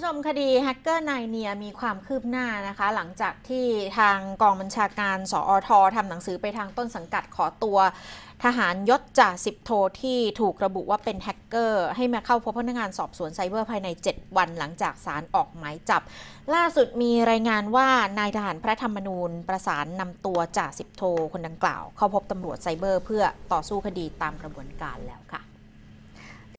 ผู้ชม คดีแฮกเกอร์นายเนียมีความคืบหน้านะคะ หลังจากที่ทางกองบัญชาการสอททํทำหนังสือไปทางต้นสังกัดขอตัวทหารยศจ่าสิบโทที่ถูกระบุว่าเป็นแฮกเกอร์ ให้มาเข้าพบพนักงานสอบสวนไซเบอร์ภายใน 7 วันหลังจากสารออกหมายจับ ล่าสุดมีรายงานว่านายทหารพระธรรมนูญประสานนำตัวจ่าสิบโทคนดังกล่าว เข้าพบตำรวจไซเบอร์เพื่อต่อสู้คดีตามกระบวนการแล้วค่ะ